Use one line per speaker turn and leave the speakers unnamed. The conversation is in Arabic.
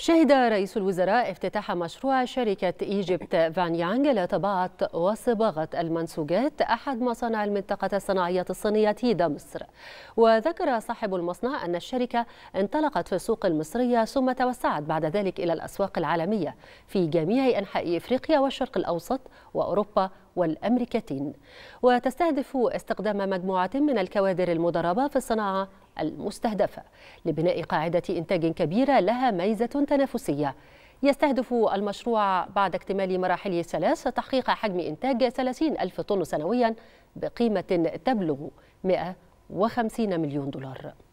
شهد رئيس الوزراء افتتاح مشروع شركة إيجيبت فان يانغ لطباعة وصباغة المنسوجات أحد مصانع المنطقة الصناعية الصينية هيدا مصر وذكر صاحب المصنع أن الشركة انطلقت في السوق المصرية ثم توسعت بعد ذلك إلى الأسواق العالمية في جميع أنحاء إفريقيا والشرق الأوسط وأوروبا والأمريكتين وتستهدف استخدام مجموعة من الكوادر المدربة في الصناعة المستهدفة لبناء قاعدة إنتاج كبيرة لها ميزة تنافسية يستهدف المشروع بعد اكتمال مراحله الثلاث تحقيق حجم إنتاج 30 ألف طن سنويا بقيمة تبلغ 150 مليون دولار